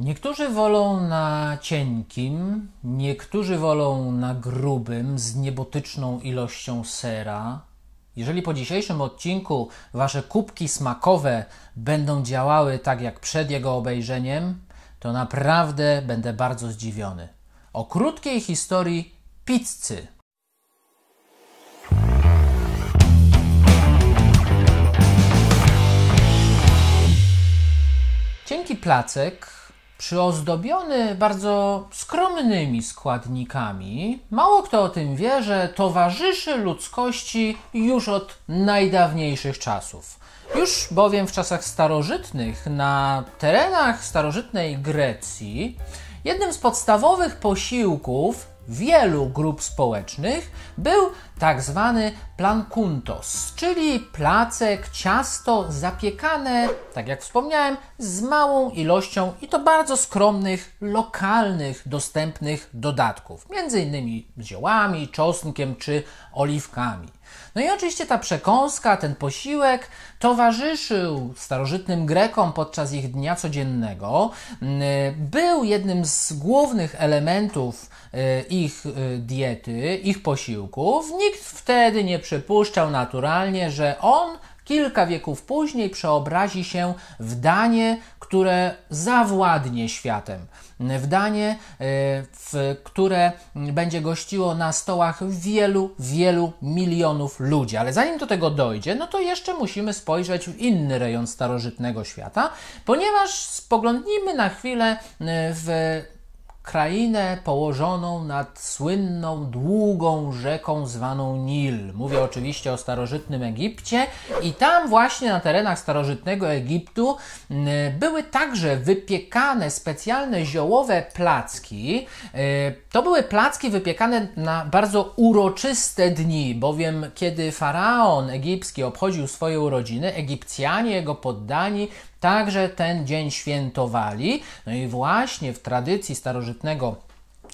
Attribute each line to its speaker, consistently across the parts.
Speaker 1: Niektórzy wolą na cienkim, niektórzy wolą na grubym z niebotyczną ilością sera. Jeżeli po dzisiejszym odcinku wasze kubki smakowe będą działały tak jak przed jego obejrzeniem, to naprawdę będę bardzo zdziwiony. O krótkiej historii pizzy. Cienki placek przyozdobiony bardzo skromnymi składnikami, mało kto o tym wie, że towarzyszy ludzkości już od najdawniejszych czasów. Już bowiem w czasach starożytnych na terenach starożytnej Grecji jednym z podstawowych posiłków wielu grup społecznych był tak zwany plankuntos, czyli placek, ciasto zapiekane, tak jak wspomniałem, z małą ilością i to bardzo skromnych, lokalnych, dostępnych dodatków, między innymi ziołami, czosnkiem czy oliwkami. No i oczywiście ta przekąska, ten posiłek towarzyszył starożytnym Grekom podczas ich dnia codziennego. Mm, był jednym z głównych elementów y, ich y, diety, ich posiłków. Nikt wtedy nie przypuszczał naturalnie, że on kilka wieków później przeobrazi się w danie, które zawładnie światem. W danie, e, w które będzie gościło na stołach wielu, wielu milionów ludzi. Ale zanim do tego dojdzie, no to jeszcze musimy spojrzeć w inny rejon starożytnego świata, ponieważ spoglądnijmy na chwilę e, w krainę położoną nad słynną, długą rzeką zwaną Nil. Mówię oczywiście o starożytnym Egipcie i tam właśnie na terenach starożytnego Egiptu mm, były także wypiekane specjalne ziołowe placki. E, to były placki wypiekane na bardzo uroczyste dni, bowiem kiedy faraon egipski obchodził swoje urodziny, Egipcjanie, jego poddani także ten dzień świętowali. No i właśnie w tradycji starożytnego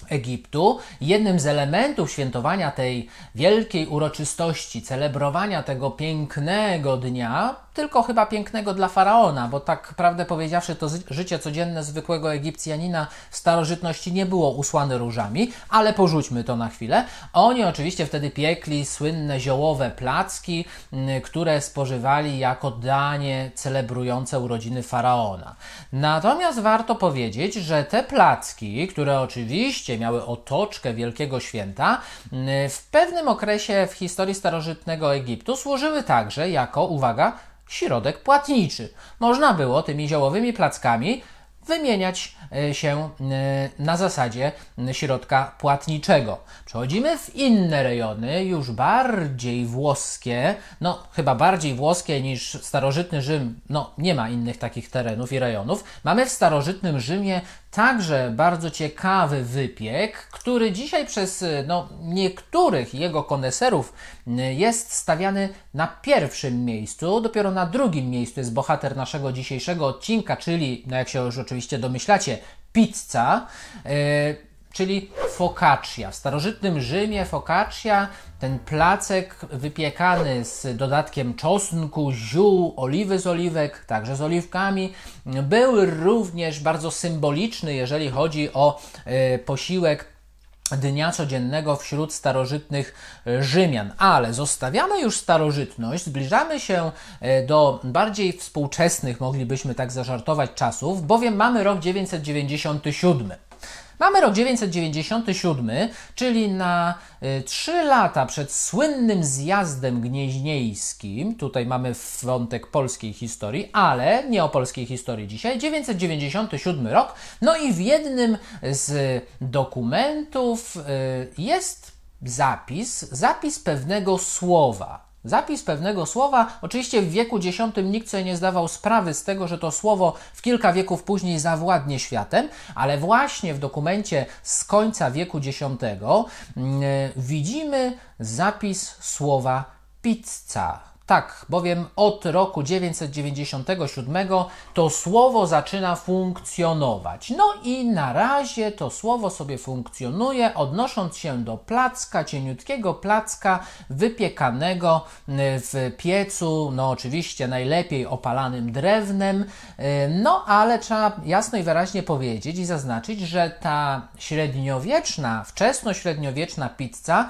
Speaker 1: Egiptu. Jednym z elementów świętowania tej wielkiej uroczystości, celebrowania tego pięknego dnia, tylko chyba pięknego dla faraona, bo tak prawdę powiedziawszy, to życie codzienne zwykłego Egipcjanina w starożytności nie było usłane różami, ale porzućmy to na chwilę. Oni oczywiście wtedy piekli słynne ziołowe placki, mm, które spożywali jako danie celebrujące urodziny faraona. Natomiast warto powiedzieć, że te placki, które oczywiście miały otoczkę wielkiego święta, mm, w pewnym okresie w historii starożytnego Egiptu służyły także jako, uwaga, środek płatniczy. Można było tymi ziołowymi plackami wymieniać e, się e, na zasadzie środka płatniczego. Przechodzimy w inne rejony, już bardziej włoskie, no chyba bardziej włoskie niż starożytny Rzym, no nie ma innych takich terenów i rejonów. Mamy w starożytnym Rzymie także bardzo ciekawy wypiek, który dzisiaj przez y, no, niektórych jego koneserów y, jest stawiany na pierwszym miejscu. Dopiero na drugim miejscu jest bohater naszego dzisiejszego odcinka, czyli, no jak się już oczywiście domyślacie, pizza. Yy, czyli focaccia. W starożytnym Rzymie focaccia, ten placek wypiekany z dodatkiem czosnku, ziół, oliwy z oliwek, także z oliwkami, był również bardzo symboliczny, jeżeli chodzi o y, posiłek dnia codziennego wśród starożytnych Rzymian. Ale zostawiamy już starożytność, zbliżamy się e, do bardziej współczesnych, moglibyśmy tak zażartować, czasów, bowiem mamy rok 997. Mamy rok 997, czyli na y, trzy lata przed słynnym zjazdem gnieźniejskim, tutaj mamy wątek polskiej historii, ale nie o polskiej historii dzisiaj, 997 rok, no i w jednym z dokumentów y, jest zapis, zapis pewnego słowa. Zapis pewnego słowa, oczywiście w wieku X nikt sobie nie zdawał sprawy z tego, że to słowo w kilka wieków później zawładnie światem, ale właśnie w dokumencie z końca wieku X yy, mm, widzimy zapis słowa pizza. Tak, bowiem od roku 997 to słowo zaczyna funkcjonować. No i na razie to słowo sobie funkcjonuje, odnosząc się do placka, cieniutkiego placka wypiekanego y, w piecu, no oczywiście najlepiej opalanym drewnem. Y, no ale trzeba jasno i wyraźnie powiedzieć i zaznaczyć, że ta średniowieczna, wczesnośredniowieczna pizza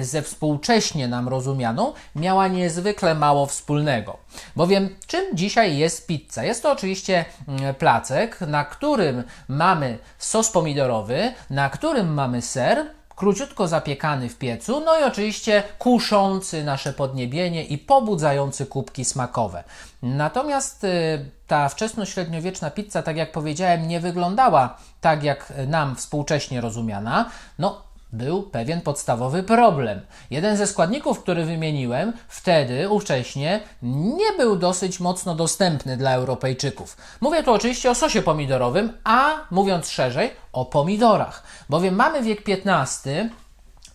Speaker 1: y, ze współcześnie nam rozumianą miała niezwykle niezwykle mało wspólnego. Bowiem czym dzisiaj jest pizza? Jest to oczywiście mm, placek, na którym mamy sos pomidorowy, na którym mamy ser, króciutko zapiekany w piecu, no i oczywiście kuszący nasze podniebienie i pobudzający kubki smakowe. Natomiast y, ta wczesnośredniowieczna pizza, tak jak powiedziałem, nie wyglądała tak jak nam współcześnie rozumiana. No, był pewien podstawowy problem. Jeden ze składników, który wymieniłem, wtedy, ówcześnie, nie był dosyć mocno dostępny dla Europejczyków. Mówię tu oczywiście o sosie pomidorowym, a mówiąc szerzej, o pomidorach, bowiem mamy wiek XV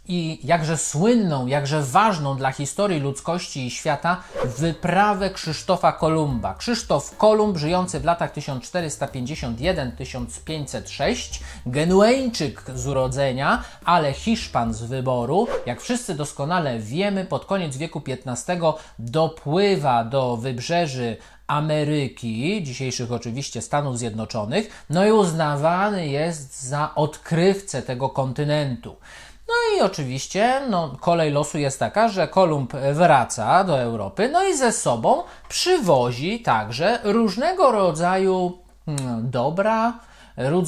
Speaker 1: i jakże słynną, jakże ważną dla historii ludzkości i świata wyprawę Krzysztofa Kolumba. Krzysztof Kolumb, żyjący w latach 1451-1506, Genueńczyk z urodzenia, ale Hiszpan z wyboru, jak wszyscy doskonale wiemy, pod koniec wieku XV dopływa do wybrzeży Ameryki, dzisiejszych oczywiście Stanów Zjednoczonych, no i uznawany jest za odkrywcę tego kontynentu. No i oczywiście no, kolej losu jest taka, że Kolumb wraca do Europy, no i ze sobą przywozi także różnego rodzaju mm, dobra,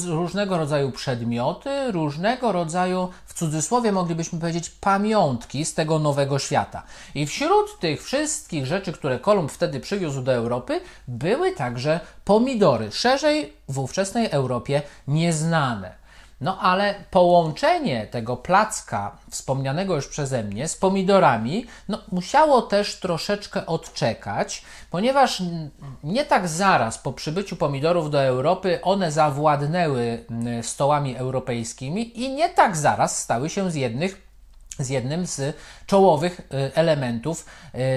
Speaker 1: różnego rodzaju przedmioty, różnego rodzaju, w cudzysłowie moglibyśmy powiedzieć, pamiątki z tego nowego świata. I wśród tych wszystkich rzeczy, które Kolumb wtedy przywiózł do Europy, były także pomidory, szerzej w ówczesnej Europie nieznane. No ale połączenie tego placka wspomnianego już przeze mnie z pomidorami no, musiało też troszeczkę odczekać, ponieważ nie tak zaraz po przybyciu pomidorów do Europy one zawładnęły stołami europejskimi i nie tak zaraz stały się z jednych z jednym z czołowych y, elementów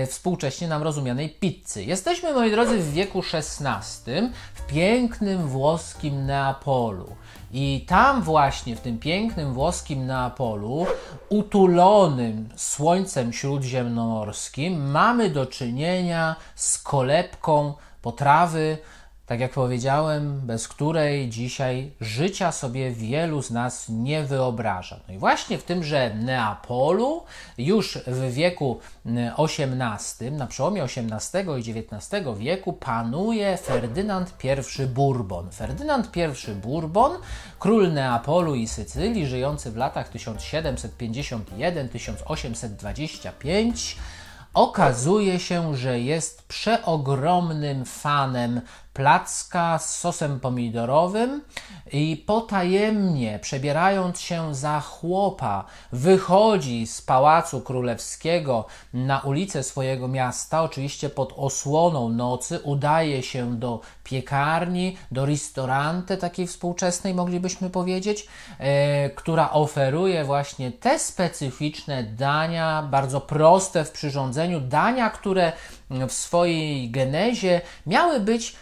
Speaker 1: y, współcześnie nam rozumianej pizzy. Jesteśmy, moi drodzy, w wieku XVI, w pięknym włoskim Neapolu. I tam właśnie, w tym pięknym włoskim Neapolu, utulonym słońcem śródziemnomorskim, mamy do czynienia z kolebką potrawy, tak jak powiedziałem, bez której dzisiaj życia sobie wielu z nas nie wyobraża. No i właśnie w tymże Neapolu, już w wieku XVIII, mm, na przełomie XVIII i XIX wieku, panuje Ferdynand I Bourbon. Ferdynand I Bourbon, król Neapolu i Sycylii, żyjący w latach 1751-1825 okazuje się, że jest przeogromnym fanem placka z sosem pomidorowym i potajemnie, przebierając się za chłopa, wychodzi z pałacu królewskiego na ulicę swojego miasta, oczywiście pod osłoną nocy, udaje się do piekarni, do restauranty takiej współczesnej, moglibyśmy powiedzieć, e, która oferuje właśnie te specyficzne dania, bardzo proste w przyrządzeniu, dania, które w swojej genezie miały być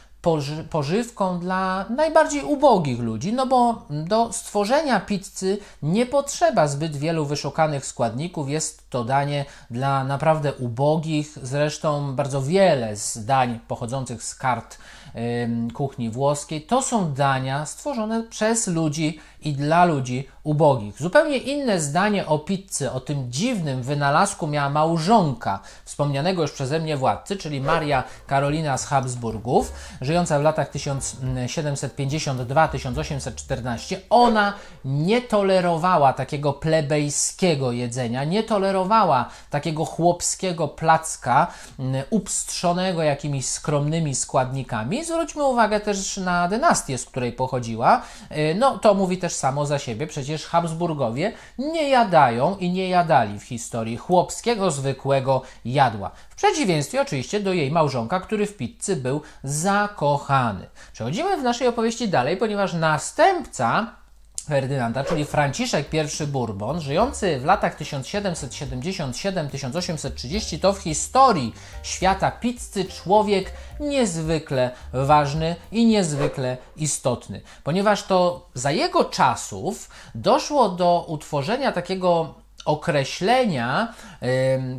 Speaker 1: pożywką dla najbardziej ubogich ludzi, no bo do stworzenia pizzy nie potrzeba zbyt wielu wyszukanych składników. Jest to danie dla naprawdę ubogich. Zresztą bardzo wiele z dań pochodzących z kart yy, kuchni włoskiej to są dania stworzone przez ludzi i dla ludzi ubogich. Zupełnie inne zdanie o pizzy, o tym dziwnym wynalazku miała małżonka wspomnianego już przeze mnie władcy, czyli Maria Karolina z Habsburgów, żyjąca w latach 1752-1814. Ona nie tolerowała takiego plebejskiego jedzenia, nie tolerowała takiego chłopskiego placka mm, upstrzonego jakimiś skromnymi składnikami. Zwróćmy uwagę też na dynastię, z której pochodziła. Y, no to mówi też też samo za siebie. Przecież Habsburgowie nie jadają i nie jadali w historii chłopskiego, zwykłego jadła. W przeciwieństwie oczywiście do jej małżonka, który w pizzy był zakochany. Przechodzimy w naszej opowieści dalej, ponieważ następca Ferdynanda, czyli Franciszek I Bourbon, żyjący w latach 1777-1830, to w historii świata pizzy człowiek niezwykle ważny i niezwykle istotny, ponieważ to za jego czasów doszło do utworzenia takiego określenia,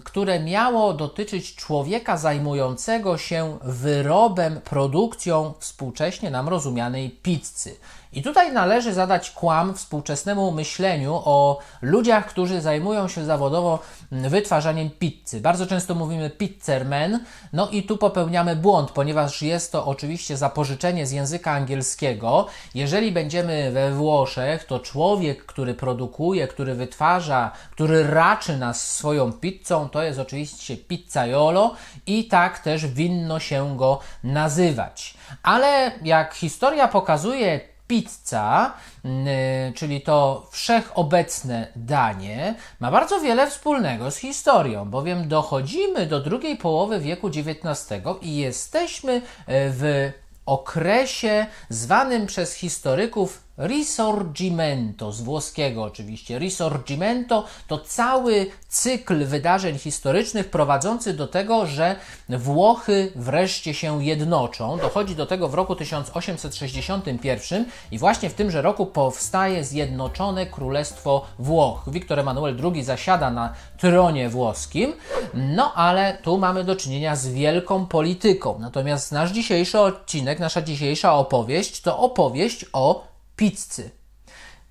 Speaker 1: które miało dotyczyć człowieka zajmującego się wyrobem, produkcją współcześnie nam rozumianej pizzy. I tutaj należy zadać kłam współczesnemu myśleniu o ludziach, którzy zajmują się zawodowo mm, wytwarzaniem pizzy. Bardzo często mówimy pizzerman. no i tu popełniamy błąd, ponieważ jest to oczywiście zapożyczenie z języka angielskiego. Jeżeli będziemy we Włoszech, to człowiek, który produkuje, który wytwarza, który raczy nas swoją pizzą, to jest oczywiście pizzaiolo i tak też winno się go nazywać. Ale jak historia pokazuje, pizza, mm, y, czyli to wszechobecne danie, ma bardzo wiele wspólnego z historią, bowiem dochodzimy do drugiej połowy wieku XIX i jesteśmy y, w okresie zwanym przez historyków Risorgimento, z włoskiego oczywiście. Risorgimento to cały cykl wydarzeń historycznych prowadzący do tego, że Włochy wreszcie się jednoczą. Dochodzi do tego w roku 1861 i właśnie w tymże roku powstaje Zjednoczone Królestwo Włoch. Wiktor Emanuel II zasiada na tronie włoskim, no ale tu mamy do czynienia z wielką polityką. Natomiast nasz dzisiejszy odcinek, nasza dzisiejsza opowieść to opowieść o pizzy.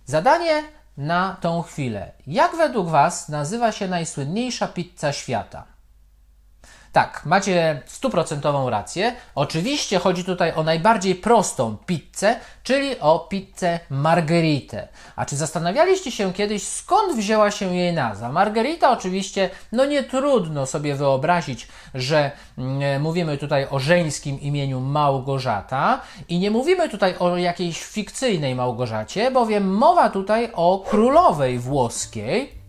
Speaker 1: Zadanie na tą chwilę. Jak według Was nazywa się najsłynniejsza pizza świata? Tak, macie stuprocentową rację. Oczywiście chodzi tutaj o najbardziej prostą pizzę, czyli o pizzę margheritę. A czy zastanawialiście się kiedyś, skąd wzięła się jej nazwa? Margherita oczywiście, no nie trudno sobie wyobrazić, że mm, e, mówimy tutaj o żeńskim imieniu Małgorzata i nie mówimy tutaj o jakiejś fikcyjnej Małgorzacie, bowiem mowa tutaj o królowej włoskiej,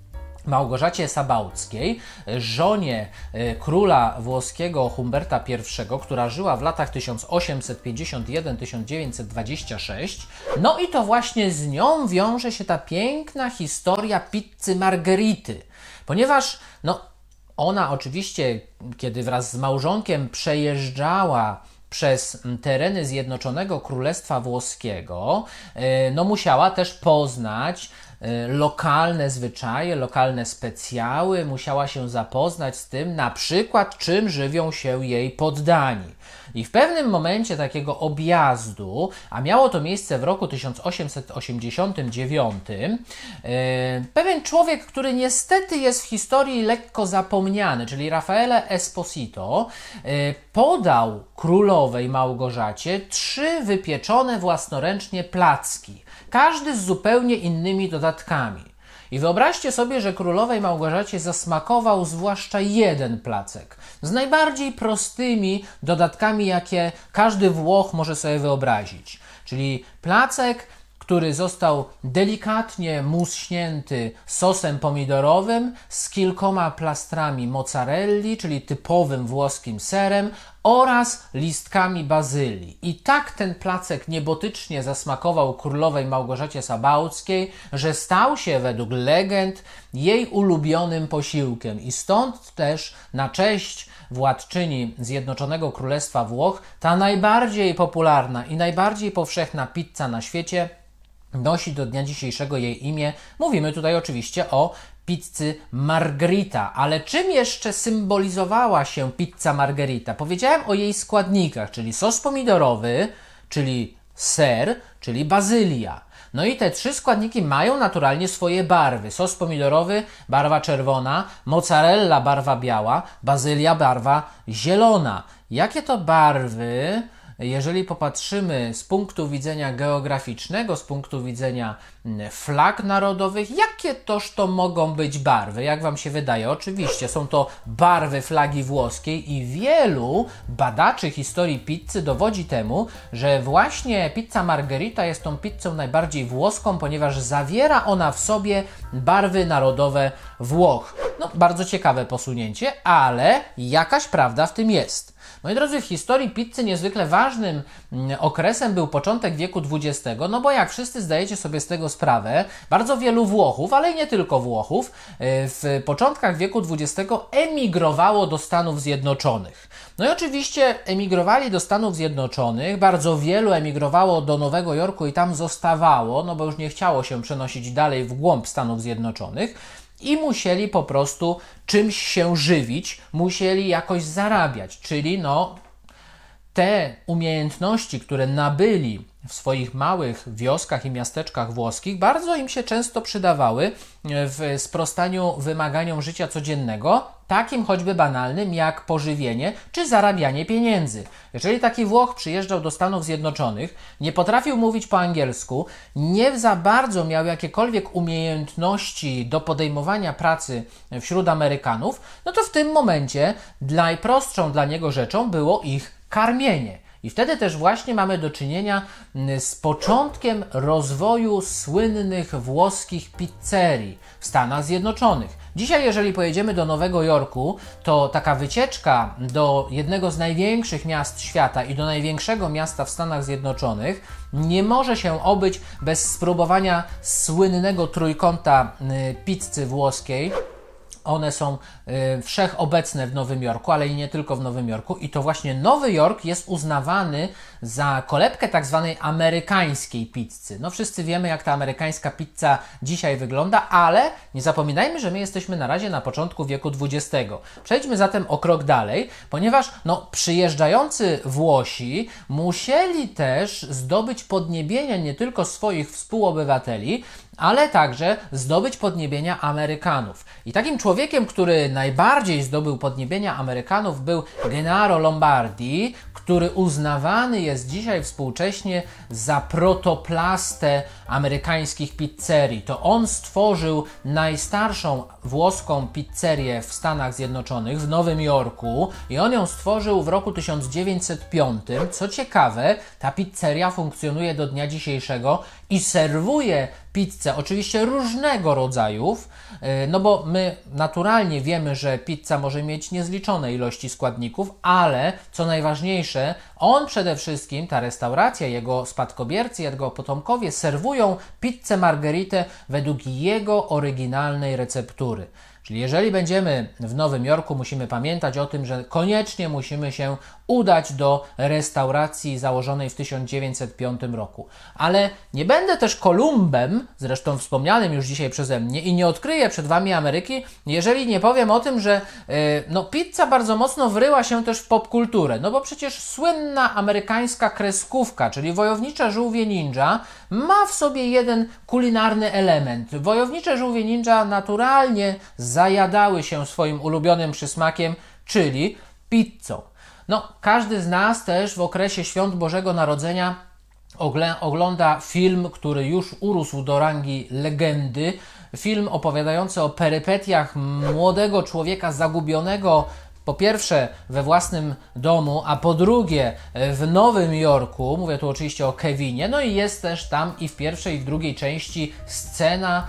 Speaker 1: Małgorzacie Sabałckiej, żonie e, króla włoskiego Humberta I, która żyła w latach 1851-1926. No i to właśnie z nią wiąże się ta piękna historia pizzy Margerity, ponieważ no, ona oczywiście, kiedy wraz z małżonkiem przejeżdżała przez tereny Zjednoczonego Królestwa Włoskiego, e, no musiała też poznać Y, lokalne zwyczaje, lokalne specjały, musiała się zapoznać z tym, na przykład czym żywią się jej poddani. I w pewnym momencie takiego objazdu, a miało to miejsce w roku 1889, e, pewien człowiek, który niestety jest w historii lekko zapomniany, czyli Raffaele Esposito, e, podał królowej Małgorzacie trzy wypieczone własnoręcznie placki, każdy z zupełnie innymi dodatkami. I wyobraźcie sobie, że królowej Małgorzacie zasmakował zwłaszcza jeden placek z najbardziej prostymi dodatkami, jakie każdy Włoch może sobie wyobrazić. Czyli placek który został delikatnie muśnięty sosem pomidorowym z kilkoma plastrami mozzarelli, czyli typowym włoskim serem, oraz listkami bazylii. I tak ten placek niebotycznie zasmakował królowej Małgorzacie Sabałckiej, że stał się według legend jej ulubionym posiłkiem. I stąd też na cześć władczyni Zjednoczonego Królestwa Włoch ta najbardziej popularna i najbardziej powszechna pizza na świecie nosi do dnia dzisiejszego jej imię. Mówimy tutaj oczywiście o pizzy Margherita, ale czym jeszcze symbolizowała się pizza Margherita? Powiedziałem o jej składnikach, czyli sos pomidorowy, czyli ser, czyli bazylia. No i te trzy składniki mają naturalnie swoje barwy. Sos pomidorowy barwa czerwona, mozzarella barwa biała, bazylia barwa zielona. Jakie to barwy? jeżeli popatrzymy z punktu widzenia geograficznego, z punktu widzenia mm, flag narodowych, jakie toż to mogą być barwy? Jak Wam się wydaje? Oczywiście są to barwy flagi włoskiej i wielu badaczy historii pizzy dowodzi temu, że właśnie pizza margherita jest tą pizzą najbardziej włoską, ponieważ zawiera ona w sobie barwy narodowe Włoch. No, bardzo ciekawe posunięcie, ale jakaś prawda w tym jest. Moi no drodzy, w historii pizzy niezwykle ważnym mm, okresem był początek wieku XX, no bo jak wszyscy zdajecie sobie z tego sprawę, bardzo wielu Włochów, ale i nie tylko Włochów, e, w początkach wieku XX emigrowało do Stanów Zjednoczonych. No i oczywiście emigrowali do Stanów Zjednoczonych, bardzo wielu emigrowało do Nowego Jorku i tam zostawało, no bo już nie chciało się przenosić dalej w głąb Stanów Zjednoczonych i musieli po prostu czymś się żywić, musieli jakoś zarabiać, czyli no te umiejętności, które nabyli w swoich małych wioskach i miasteczkach włoskich, bardzo im się często przydawały w sprostaniu wymaganiom życia codziennego, takim choćby banalnym jak pożywienie czy zarabianie pieniędzy. Jeżeli taki Włoch przyjeżdżał do Stanów Zjednoczonych, nie potrafił mówić po angielsku, nie za bardzo miał jakiekolwiek umiejętności do podejmowania pracy wśród Amerykanów, no to w tym momencie najprostszą dla niego rzeczą było ich karmienie. I wtedy też właśnie mamy do czynienia mm, z początkiem rozwoju słynnych włoskich pizzerii w Stanach Zjednoczonych. Dzisiaj, jeżeli pojedziemy do Nowego Jorku, to taka wycieczka do jednego z największych miast świata i do największego miasta w Stanach Zjednoczonych nie może się obyć bez spróbowania słynnego trójkąta mm, pizzy włoskiej, one są y, wszechobecne w Nowym Jorku, ale i nie tylko w Nowym Jorku. I to właśnie Nowy Jork jest uznawany za kolebkę tak zwanej amerykańskiej pizzy. No wszyscy wiemy, jak ta amerykańska pizza dzisiaj wygląda, ale nie zapominajmy, że my jesteśmy na razie na początku wieku XX. Przejdźmy zatem o krok dalej, ponieważ no, przyjeżdżający Włosi musieli też zdobyć podniebienie nie tylko swoich współobywateli, ale także zdobyć podniebienia Amerykanów. I takim człowiekiem, który najbardziej zdobył podniebienia Amerykanów był Gennaro Lombardi, który uznawany jest dzisiaj współcześnie za protoplastę amerykańskich pizzerii. To on stworzył najstarszą włoską pizzerię w Stanach Zjednoczonych, w Nowym Jorku, i on ją stworzył w roku 1905. Co ciekawe, ta pizzeria funkcjonuje do dnia dzisiejszego i serwuje pizzę, oczywiście różnego rodzaju, e, no bo my naturalnie wiemy, że pizza może mieć niezliczone ilości składników, ale co najważniejsze, on przede wszystkim, ta restauracja, jego spadkobiercy, jego potomkowie serwują pizzę margheritę według jego oryginalnej receptury. Czyli jeżeli będziemy w Nowym Jorku, musimy pamiętać o tym, że koniecznie musimy się udać do restauracji założonej w 1905 roku. Ale nie będę też Kolumbem, zresztą wspomnianym już dzisiaj przeze mnie, i nie odkryję przed Wami Ameryki, jeżeli nie powiem o tym, że yy, no, pizza bardzo mocno wryła się też w popkulturę. No bo przecież słynna amerykańska kreskówka, czyli wojownicze żółwie ninja, ma w sobie jeden kulinarny element. Wojownicze żółwie ninja naturalnie zajadały się swoim ulubionym przysmakiem, czyli pizzą. No, każdy z nas też w okresie świąt Bożego Narodzenia ogląda film, który już urósł do rangi legendy. Film opowiadający o perypetiach młodego człowieka zagubionego po pierwsze we własnym domu, a po drugie e, w Nowym Jorku, mówię tu oczywiście o Kevinie, no i jest też tam i w pierwszej i w drugiej części scena,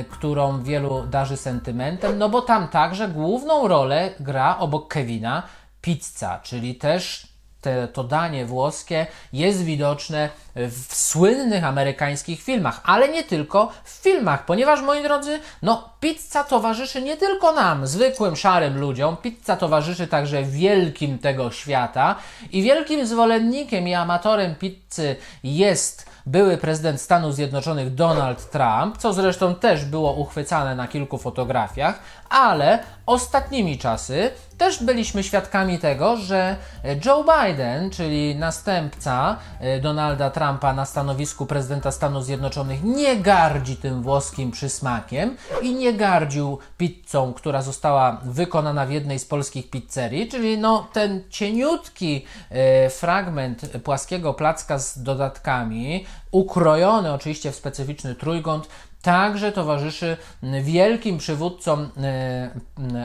Speaker 1: y, którą wielu darzy sentymentem, no bo tam także główną rolę gra obok Kevina pizza, czyli też te, to danie włoskie jest widoczne w słynnych amerykańskich filmach, ale nie tylko w filmach, ponieważ moi drodzy, no pizza towarzyszy nie tylko nam, zwykłym szarym ludziom, pizza towarzyszy także wielkim tego świata i wielkim zwolennikiem i amatorem pizzy jest były prezydent Stanów Zjednoczonych Donald Trump, co zresztą też było uchwycane na kilku fotografiach, ale ostatnimi czasy też byliśmy świadkami tego, że e, Joe Biden, czyli następca e, Donalda Trumpa na stanowisku prezydenta Stanów Zjednoczonych, nie gardzi tym włoskim przysmakiem i nie gardził pizzą, która została wykonana w jednej z polskich pizzerii, czyli no ten cieniutki e, fragment płaskiego placka z dodatkami, ukrojony oczywiście w specyficzny trójkąt, także towarzyszy wielkim przywódcom e,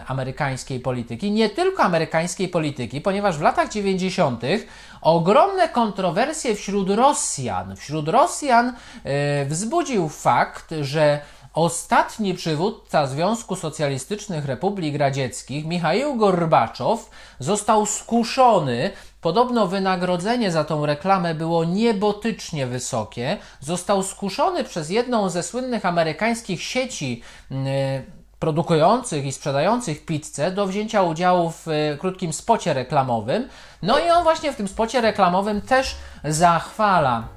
Speaker 1: amerykańskiej polityki, nie tylko amerykańskiej polityki, ponieważ w latach 90. ogromne kontrowersje wśród Rosjan, wśród Rosjan e, wzbudził fakt, że Ostatni przywódca Związku Socjalistycznych Republik Radzieckich, Michał Gorbaczow, został skuszony. Podobno wynagrodzenie za tą reklamę było niebotycznie wysokie. Został skuszony przez jedną ze słynnych amerykańskich sieci. Yy, produkujących i sprzedających pizzę do wzięcia udziału w y, krótkim spocie reklamowym. No i on właśnie w tym spocie reklamowym też zachwala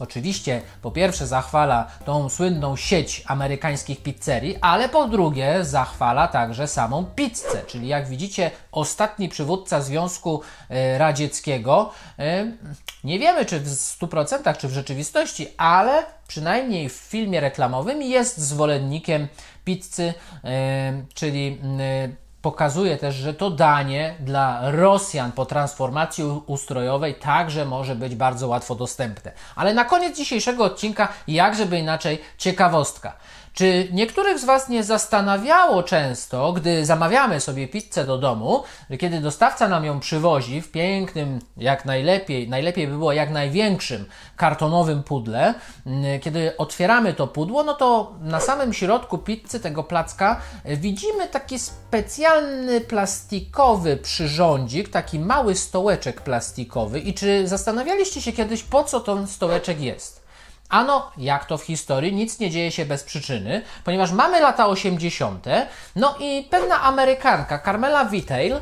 Speaker 1: Oczywiście, po pierwsze zachwala tą słynną sieć amerykańskich pizzerii, ale po drugie zachwala także samą pizzę, czyli jak widzicie, ostatni przywódca Związku e, Radzieckiego. E, nie wiemy, czy w 100% czy w rzeczywistości, ale przynajmniej w filmie reklamowym jest zwolennikiem pizzy, e, czyli pokazuje też, że to danie dla Rosjan po transformacji ustrojowej także może być bardzo łatwo dostępne. Ale na koniec dzisiejszego odcinka, jak żeby inaczej, ciekawostka. Czy niektórych z Was nie zastanawiało często, gdy zamawiamy sobie pizzę do domu, kiedy dostawca nam ją przywozi w pięknym, jak najlepiej, najlepiej by było jak największym kartonowym pudle, mm, kiedy otwieramy to pudło, no to na samym środku pizzy tego placka widzimy taki specjalny plastikowy przyrządzik, taki mały stołeczek plastikowy i czy zastanawialiście się kiedyś po co ten stołeczek jest? Ano, jak to w historii, nic nie dzieje się bez przyczyny, ponieważ mamy lata 80., no i pewna Amerykanka, Carmela Vitale yy,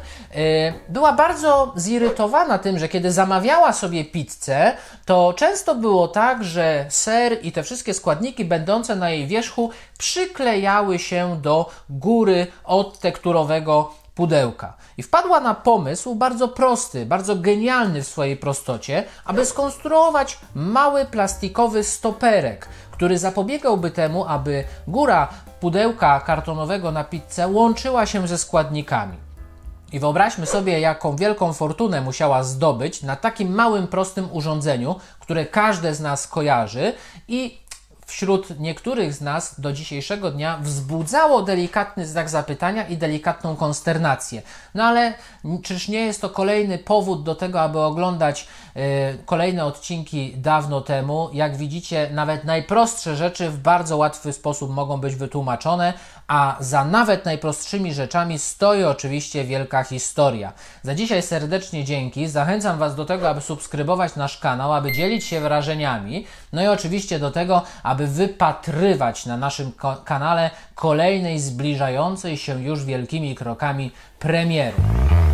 Speaker 1: była bardzo zirytowana tym, że kiedy zamawiała sobie pizzę, to często było tak, że ser i te wszystkie składniki będące na jej wierzchu przyklejały się do góry od tekturowego pudełka. I wpadła na pomysł bardzo prosty, bardzo genialny w swojej prostocie, aby skonstruować mały plastikowy stoperek, który zapobiegałby temu, aby góra pudełka kartonowego na pizzę łączyła się ze składnikami. I wyobraźmy sobie, jaką wielką fortunę musiała zdobyć na takim małym, prostym urządzeniu, które każde z nas kojarzy i wśród niektórych z nas do dzisiejszego dnia wzbudzało delikatny znak zapytania i delikatną konsternację. No ale czyż nie jest to kolejny powód do tego, aby oglądać e, kolejne odcinki dawno temu? Jak widzicie, nawet najprostsze rzeczy w bardzo łatwy sposób mogą być wytłumaczone a za nawet najprostszymi rzeczami stoi oczywiście wielka historia. Za dzisiaj serdecznie dzięki. Zachęcam Was do tego, aby subskrybować nasz kanał, aby dzielić się wrażeniami. No i oczywiście do tego, aby wypatrywać na naszym kanale kolejnej zbliżającej się już wielkimi krokami premiery.